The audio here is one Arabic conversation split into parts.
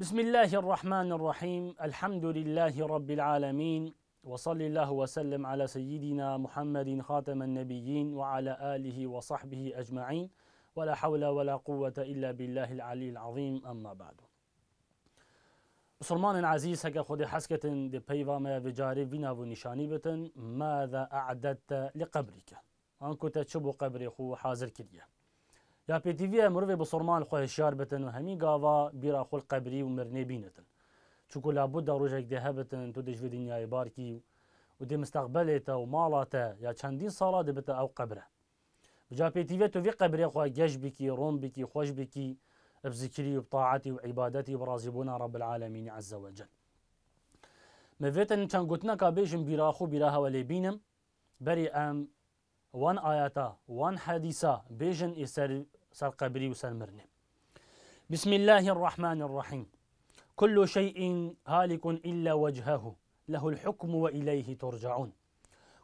بسم الله الرحمن الرحيم الحمد لله رب العالمين وصل الله وسلم على سيدنا محمد خاتم النبيين وعلى آله وصحبه أجمعين ولا حول ولا قوة إلا بالله العلي العظيم أما بعد مسلمان عزيز هكا خود حسكة دي بيفا ما بجاري بنا ونشاني بتن ماذا أعددت لقبرك أنكو تشبو قبري خو حاضر كديه یا پێتیڤە مرۆڤێ بە سۆرمان خو شار بتن و هەمی گاوا بیرا خۆل قەبری و مرنێ بینێتن چکو لا بۆدا ڕۆژێک دێ هەبتن تۆ دەژێت دنیای بارکی و و دێ مستەقبلێتە و ماڵاتە یا چەندین ساڵا دەبێتە ئەو قەبرە بجا پێتیڤێت تۆ قەبرێ خۆی گەشت بکی ڕۆم بکی خۆش بکی بذكري وبطاعتي وعبادتي برازبونا رب العالمين عز وجل ما فيتن كان قلتنا كابيشن بيراخو بيراها ولي بينم بري ام وان آياتا وان حديثا بيجن إسر سرقبري وسلمرني بسم الله الرحمن الرحيم كل شيء هالك إلا وجهه له الحكم وإليه ترجعون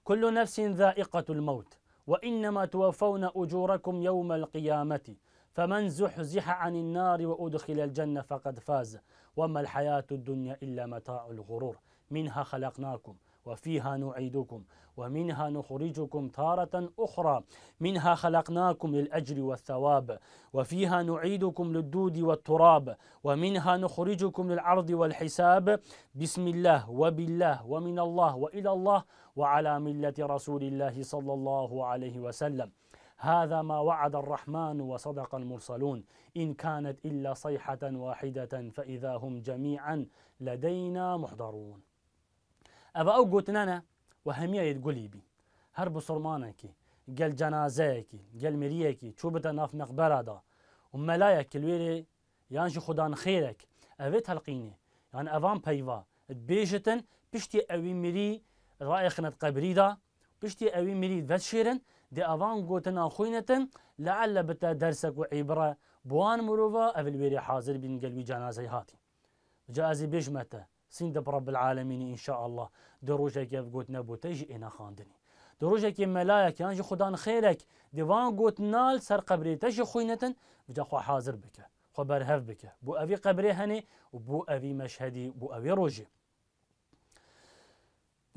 كل نفس ذائقة الموت وإنما توفون أجوركم يوم القيامة فمن زحزح عن النار وأدخل الجنة فقد فاز وما الحياة الدنيا إلا متاع الغرور منها خلقناكم وفيها نعيدكم ومنها نخرجكم تارة أخرى منها خلقناكم للأجر والثواب وفيها نعيدكم للدود والتراب ومنها نخرجكم للعرض والحساب بسم الله وبالله ومن الله وإلى الله وعلى ملة رسول الله صلى الله عليه وسلم هذا ما وعد الرحمن وصدق المرسلون إن كانت إلا صيحة واحدة فإذا هم جميعا لدينا محضرون أبا أو ئەو گوتنانە وهمية يتقولي بي هەر بسڵمانێکی گەل جەنازەیەکی گەلمریەکی چوو بتە ناف دا و مەلایە يانشي خدان خيرك خێرێک ئەوێت يعني یان ئەوان پەیوا بشتي پشتی مري میری ڕایخنت قەبریدا پشتی ئەوی میری دەشێرن دێ ئەوان گوتنا خوینەتن خوينتن بتە بتا درسك وعبرة بوان مرۆڤ ئەولوێری حاضر بين گەلوی جنازي هاتي جازي بێژمەتە سندب رب العالمين إن شاء الله دروجه كيف قلت نبو تجي إنا خاندني دروجك ملايك جي خدان خيرك ديوان قلت نال سر قبري تجي خوينتن بجا خو حاضر بك خو برهف بك بو أبي قبري هني وبو أبي مشهدي بو أبي روجي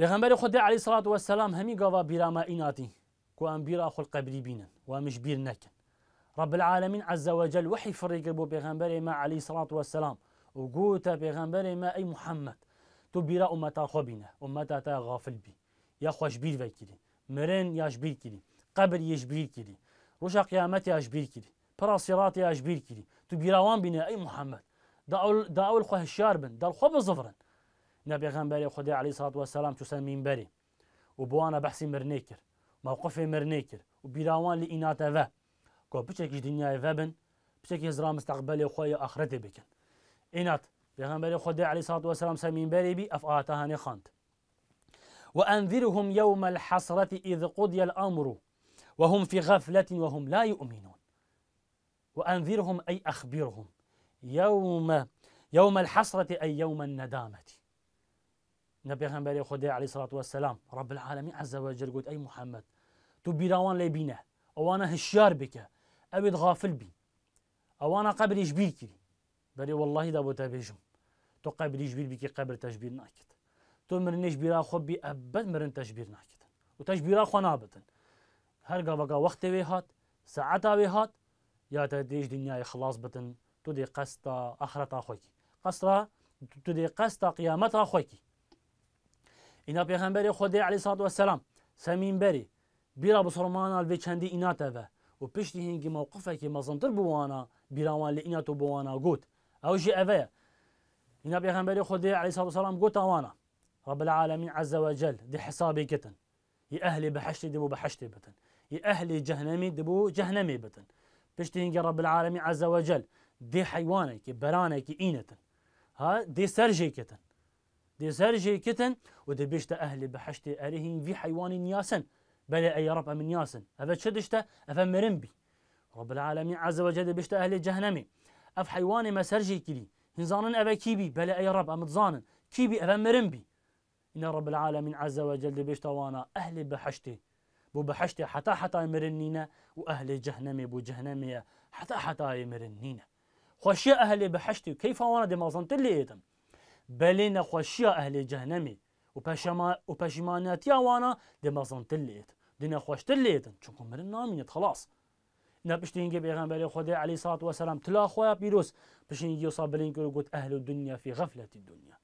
پیغمبر خدا علیه الصلاة والسلام همی گاوا بیرا ما ایناتی کو ام بیرا خو القبری بینن و مش بیر نکن رب العالمين عز وجل وحي فريق بو پیغمبر ما عليه الصلاة والسلام وقوتا بيغمبري ما أي محمد تو بيرا أمتا خوبينا أمتا تا غافل بي يا خوش بير ويكيري مرين ياش بير كيري قبر يش بير كيري روشا قيامتي ياش بير كيري برا صراطي ياش بير كيري تو بيرا وان بينا أي محمد داول داول خوه بن دال خوب زفرن نبي غنبري خدي عليه الصلاة والسلام تسمين بري وبوانا بحسي مرنيكر موقفي مرنيكر وبيراوان لإناتا فا كو بشكش دنيا فابن بشكي زرا مستقبلي خويا آخرتي بكن اینات پیغمبر خدا علی صلوات و سلام سمین بری بی اف آتهان خاند وأنذرهم يوم الحسرة إذ قضي الأمر وهم في غفلة وهم لا يؤمنون وأنذرهم أي أخبرهم يوم يوم الحسرة أي يوم الندامة نبي غنبري خدي عليه الصلاة والسلام رب العالمين عز وجل قلت أي محمد لي ليبينه أو أنا هشار بك أبد غافل بي أو أنا قبري جبيكي بەێ واللهی دا بۆ تا بێژم تۆ قابلیش بیر بکە قبل تەشببیر ناکرد تۆ مرنێش بیرا خۆ بی ئەبەت مرن تەشببیر ناکردن و تەشببیرا خۆ هر هەرگا بەگا وقت وێ هات سعاتاێ هات یا تا دێش دنیای خلاص بتن تو دێ قەستا ئەخرەتا خۆکی قەسرا تو دێ قەستا قیامەتا خۆکی ئینا پێخەمبەری خۆدێ علی سات وسلام سەمین بەری بیرا بسڵمانال بێ چەندی ئیناتەبە و پشتی هنگی موقفه که مزنتر بوانا بیراوان لە ئینات و بوانە گوت او جي اوي اینا پیغمبر خدي عليه الصلاه والسلام قلت وانا رب العالمين عز وجل دي حسابي كتن يا اهلي بحشتي دبو بحشتي بتن يا اهلي جهنمي دبو جهنمي بتن بشتي رب العالمين عز وجل دي حيوانك برانك اينتن ها دي سرجي كتن دي سرجي كتن ودي بيشت اهلي بحشتي اريهن في حيوان ياسن بلا اي رب من ياسن هذا شدشته افا مرنبي رب العالمين عز وجل بيشت اهلي جهنمي اف حيواني ما سرجي كلي هنزانن ابا كيبي بلا اي رب ام تزانن كيبي مرن بي ان رب العالمين عز وجل بيش توانا اهل بحشتي بو بحشتي حتى حتى مرنينا واهل جهنم بو جهنمي حتى حتى مرنينا خوشيا اهل بحشتي كيف وانا دي مازنت اللي ايتم بلين خوشيا اهل جهنمي وبشما وبشمانات يا وانا دي مازنت اللي ايتم دينا خوشت اللي ايتم چونكو مرن نامينت خلاص نه پشتینگی پیغمبر خدا علی صلوات و سلام تلا خواه پیروز پشتینگی صابرین کرد گفت اهل الدنیا في غفلة الدنيا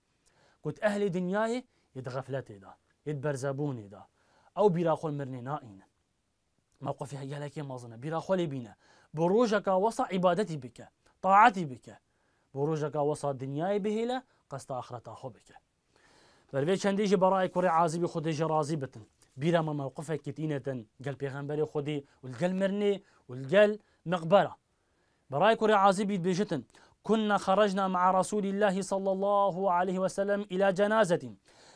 قلت اهل دنياي ید غفلت دا ید برزبون دا او بیرا خول مرنی نائینا موقفي هيالك يا مازنا بيرا خولي بينا بروجك وصى عبادتي بك طاعتي بك بروجك وصى دنياي بهلا قصد آخرتا خو بك بل في چنديجي براي كوري عازبي خديجي رازي بتن بيرا ما موقفه كتينة قال بيغنبري خدي والقال مرني والقال مقبرة برايك وري عازبي بيجتن كنا خرجنا مع رسول الله صلى الله عليه وسلم إلى جنازة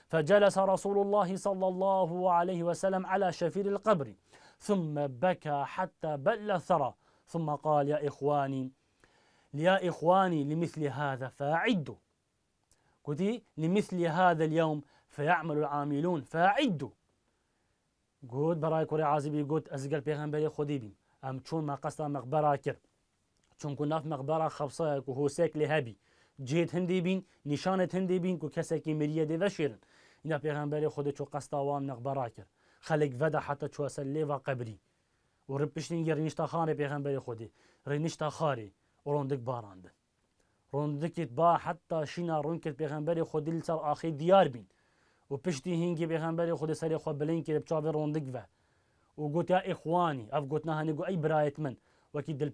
فجلس رسول الله صلى الله عليه وسلم على شفير القبر ثم بكى حتى بل الثرى ثم قال يا إخواني يا إخواني لمثل هذا فأعدوا قلت لمثل هذا اليوم فيعمل العاملون فأعدوا گود برای کره عزیبی گود از گل پیغمبر خودی بیم ام چون ما قصد مقبره کرد چون که ناف مقبره خبصه که حسیک لهبی جهت هندی بین نشانت هندی بین کو کسی که مریه دی وشیرن اینا پیغمبر خود چو قصد وان مقبره کرد خلق ودا حتی چو سلی و قبری و رب پشتین خانه پیغمبر خودی رنشت نشتا و روندک بارانده روندکت با حتی شینا رونکت پیغمبر خودی لسر آخی دیار بین و پشتی هنگی به پیغمبر خود سری خو بلین که بچه بچاوی روندګ و و گوت یا اخوانی اف گوت نه هنګو ای برایت من و کی دل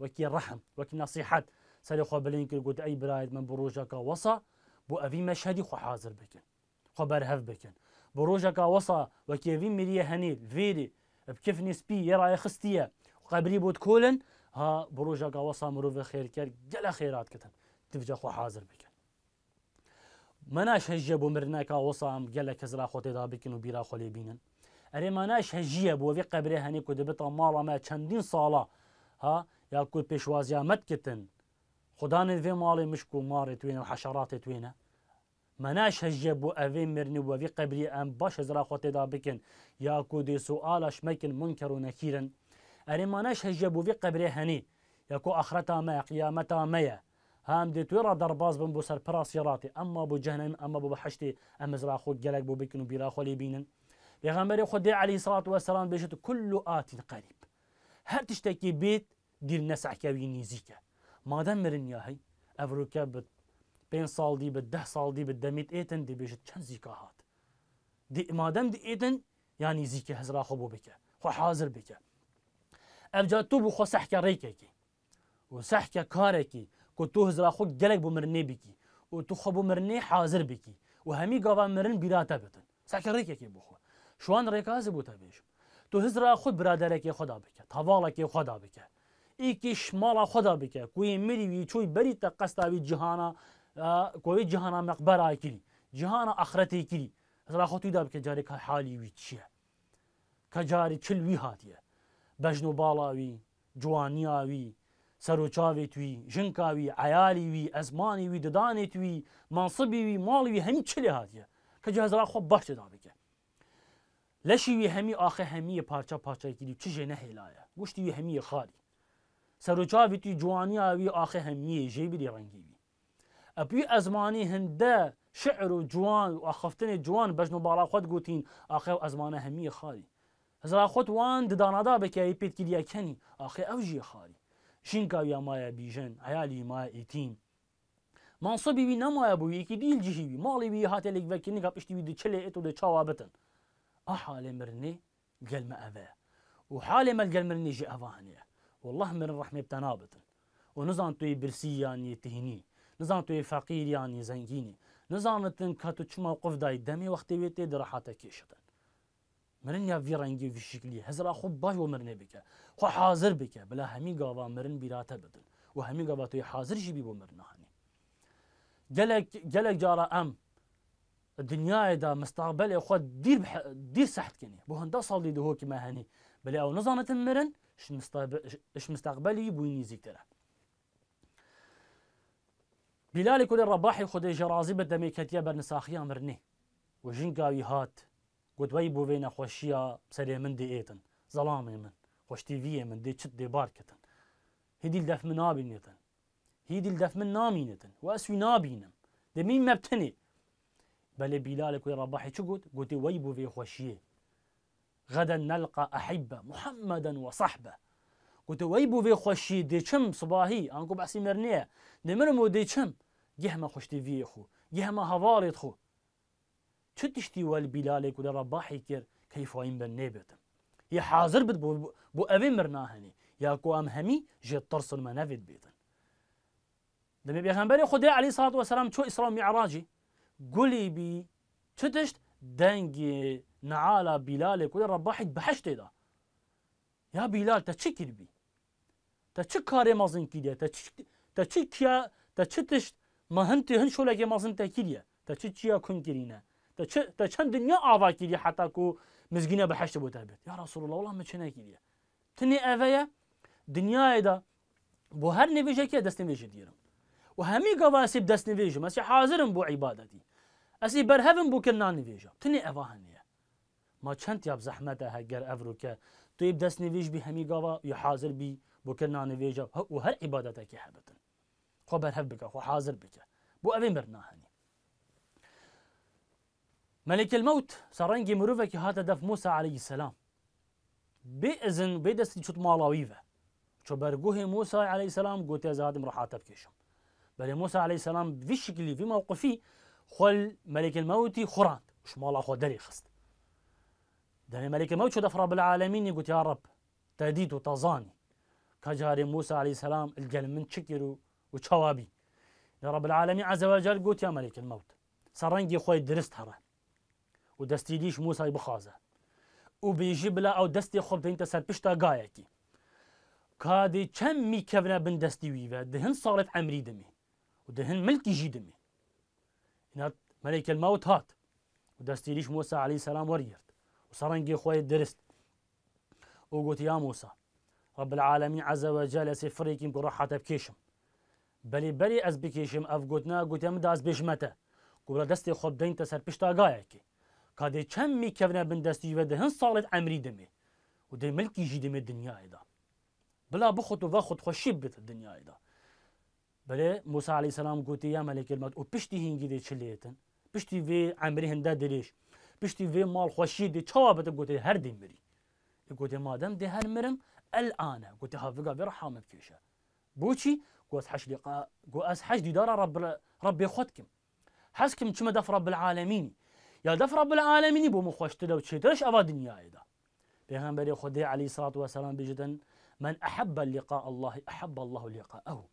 و کی رحم و کی نصیحت سری خو بلین که گوت ای برایت من بروجا کا وصا بو اوی مشهدی خو حاضر بکن خو هف بکن بروجا کا وصا و وکی وی مریه هنیل ویری بكفني سبي يرى خستية قبری بود کولن ها بروجا قواصا مروف خير كر جلا خيرات كتن تفجا خو حاضر بکن مناش مەناش هەژە بۆ مرناکە وەسام گەلە کەزرا دا بکن و بیرا خۆلێ بینن مناش ماناش بو بۆ قبره قەبرێ هەنێ و مالا ما چەندین ساڵە ها یاکوت پێشوازیامەتکردن خدانێت وێ ماڵێ مشک و مارێت توێنە و حەشاراتێت توێنە مناش هەژە بو ئەوێ مرنی و بەوی قبره ئەم باش هزرا خۆتێدا بکن یاکو دێ سوالش مەکن منکە و نەکیرن ئەرێمانەش هەژە بۆ وی قەبرێ هەنی یەکو ما مە قیامەتا مەیە هام باز بن دەرباز بم بۆ اما بو جهنم اما بو بۆ بە حشتێ ئەمەزرا خۆ گەلک بۆ بکن و بیراخۆلی بینن پێغەمبەری خودی علی سڵات وەسەلام بێشت كل ئاتین قەریب هەر تشتێکی بێت دیر نەسەحکەوی نزیکە مادەم مرنیا هەی ئەڤروکە بت پێ ساڵدی بە ده ساڵدی بە دەمیت ئێتن دەبێژت چن زیکە هات دام دی ئێتن یانی زیکە هزرا خو بو بکە خو حاضر بکە ئەفجا تو بوو خۆ سەحکە و سەحکە کارێکی که تو هزار خو گلک بو مرنه بکی و تو خو بو مرنه حاضر بکی و همی گاوا مرن بیراتا بتن سکری که بو خو شوان رکاز بو تبیش تو هزار خو برادرک خدا بکه توالا خدا بکه ایکی شمالا خدا بکه کوی میری وی چوی بری تا قستاوی جهانا کوی جهانا مقبره کلی جهانا آخرتی کلی هزار خو تو داب که جاری که حالی وی چیه که جاری چل وی هاتیه بجنو بالاوی جوانیاوی سەر و چاوێت وی ژنکاوی ئایالی وی ئەزمانی وی ددانێت وی مانسبی وی ماڵوی هەمی چ لێ هااتە کە جیازرا خۆ بەشتدا بکە لەشی وی هەمی ئاخە هەمیە پارچە پارچەیگیری چژێ نەهێلایە گشتی وی هەمیە خاری سەر و چاوێتی جوانیاوی ئاخە هەمیە ژێبیری ڕەنگیوی ئەپی ئەزمانی هەندە شعر و جوان و ئاخفتنی جوان بەژن و باڵاخوات گوتین ئاخێ و ئەزمانە هەمیە خاری هەزرا خۆت وان ددانادا بکەی پێتگیریەکەنی ئاخێ ئەو ژیە خاری شینکاوی ئامایە بیژن هەیالی ما ئیتیم مانسەبی وی نەمایە بوو یەکی دیل جیهیوی ماڵی وی هاتە لێکڤکردنی کا پشتیوی دچلێ ئێت و دە چاوا بتن ئا حالێ مرنێ گەلمە ئەڤێ و حالێ مەلگەل مرنێژی ئەڤ هەنەیە والله مرن ڕحمێ بتە نابتن و نزان توی برسییانیە تهینی نزان توی فەقیریانی زەنگینی نزانتن کە تو چما قفدای دەمی وەختێ وێتێ دەڕەحاتە کێشتن مرن یا ویرانگی ویشکلی هزرا خوب باش و مرنه بکه خو حاضر بکه بلا همی گاوا مرن بیراته بدن و همی گاوا توی حاضر جی بی مرن مرنه هنی گلک جارا ام دنیای دا مستقبل خود دیر بح... دیر سحت کنی بو هندا سال دیده هو که ما هنی بلی او نزانت مرن اش مستقبل اش مستقبلی بو نزیک تره بلال كل الرباح خدي جرازي بدمي كتيا برنساخيا مرني وجنقاوي هات ودوي دوای بۆ وێ نەخۆشیە من دي ئێتن زەڵامێ من في من دي تشد دي باركتن هيدي الدف من نابينتن هيدي الدف من نامينتن واسوي نابينم دي مين مبتني بل بلال كوي رباحي شو قلت؟ قلت وەی بۆ وێ غدا نلقى أحبة محمدا وصحبه قلت ويبو في خوشي دي چم صباحي أنكو بحسي مرنية دي ودي چم يهما تي في خو يهما هواري خو چ تشتی وال بیلالێک و لە ڕەباحی کرد کەیفایم بە نێبێتم یا حاضر بت بو ئەوێ مرناهێنێ یاکو ئەم هەمی ژێت ترسن مە نەوێت بێتن دەمێ بێغمبەری خودی علی سات وەسلام چۆ ئیسلامی عراجی گولی بی چ تشت دەنگی نعالا بیلالێک و لە بلال بەهش تێدا یا بیلال تە چی کردبی تە چ کارێ مەزن کردێ تە چ تە چ تشت مەهنتی هەن شۆلێکی مەزن تەکیریە تە چ چیا کونگگیرینە تا چند دنیا آوا کردی حتی کو مزگینه به حشت بوده بید یا رسول الله والله من چه نکردی تنی اوه دنیای دا بو هر نویجه که دست نویجه دیرم و همی گواسیب دست نویجه مسی حاضرم بو عبادتی اسی برهبم بو کرنا نویجه تنی اوه هنیه ما چند یاب زحمت ها گر افرو که تو یب دست نویج بی همی گوا یا حاضر بی بو کرنا نویجه و هر عبادتی که حبتن خو برهب بکه خو حاضر بکه بو اوین برنا هنیه ملك الموت سرنجي مروفك هاتا دف موسى عليه السلام بإذن بيدستي شوت مالاويفا شو برجوه موسى عليه السلام قلت يا زادم راح بل موسى عليه السلام في شكلي في موقفي خل ملك الموت خران مش مالا خو دلي خست دني ملك الموت شو دف رب العالمين قلت يا رب تديد وتظاني كجاري موسى عليه السلام الجل من شكر وشوابي يا رب العالمين عز وجل قلت يا ملك الموت سرنجي خوي درست هران ودستيديش موسى بخازة وبيجيب له أو دستي خب تين تسر بشتا قايكي كادي كم مي كفنا بن دستي ويفا دهن صارت عمري دمي ودهن ملكي جي دمي إن ملك الموت هات ودستيديش موسى عليه السلام وريرت وصرنجي خوي درست وقلت يا موسى رب العالمين عز وجل سفريك بروحة بكيشم بلي بلي از بكيشم افقوتنا قلت يا مدى از بشمته قلت دستي خب دين تسر بشتا قايكي کادێ چەممی کەونە بندەستی بە دەهن ساڵێت ئەمری دەمێ و دەی ملکیژی دەمێ دنیادا بلا بخۆت و بە خودخۆشی بێت دنیادا بەێ مساالی سلام گوتی یا مەلەکەمات و پشتی هینگی دێ چلێتن پشتی وێ ئەمری هەندا دەرێش پشتی وێ ماڵخۆشی دێ چاوا بەتە گوتی هەردی مری گوتی مادەم دێ هەر مرم ئەلانە گوتی هاڤگا بێ حامت کێشە بۆچی گۆت حەشلی گو ئەس حەشدی دارا ڕب ڕبێ خۆتکم حەسکم چمە دەف رب العالمینی یا دف رب العالمینی بۆ من خۆشترە و چێترش ئەوا دنیاەدا پێغمبەری خودی علی سات وسلام بژدن من أحب اللقاء الله أحب الله لقاءه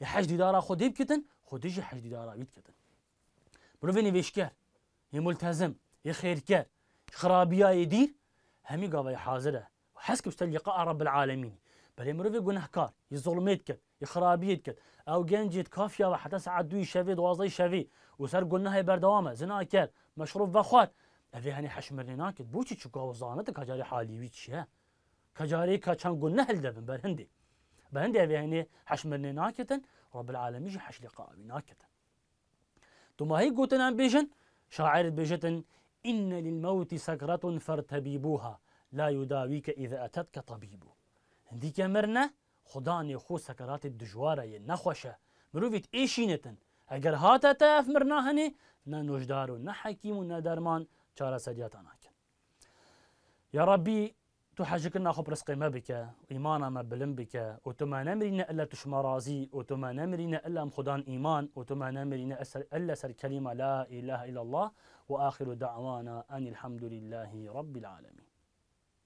يا حج دارا خديب كتن خديجي حج دارا بيت كتن بروفيني بيشكر يا ملتزم يا خيركر خرابيا يدير همي قابا حاضرة وحسك بشتا لقاء رب العالمين بل مروفي قناه كار يظلميت كت يخرابيت كت او گنجید کافیا و حتی ساعت دوی شوی دوازده شوی و سر های بردوامه زنا کرد مشروب و خود اوی هنی حشمرنی ناکد بو چی گاوزانت کجاری حالیوی چیه کجاری کچان گناه هل دبن بر هندی اوی هنی حشمرنی ناکدن رب العالمی جی حشلی قاوی ناکدن تو ما هی گوتن هم بیشن شاعر بیشتن إن للموت سكرة فرتبیبوها لا يداويك إذا أتتك هندی که مرنا خدانی خو سکرات دجواره ی نخوشه مروفیت ایشینتن اگر تا تف مرنا هنی نه نوجدار و نه حکیم و نه درمان چاره سدیات هکن یا ربی تو حجكنا خبر رزقي ما بك ایمان ما بلم و تو ما وتما نه إلا و تو ما وتما نه إلا ایمان و مخدان إيمان وتما نمرنا إلا سر کلمه لا إله إلا الله و آخر دعوانا أن الحمد لله رب العالمين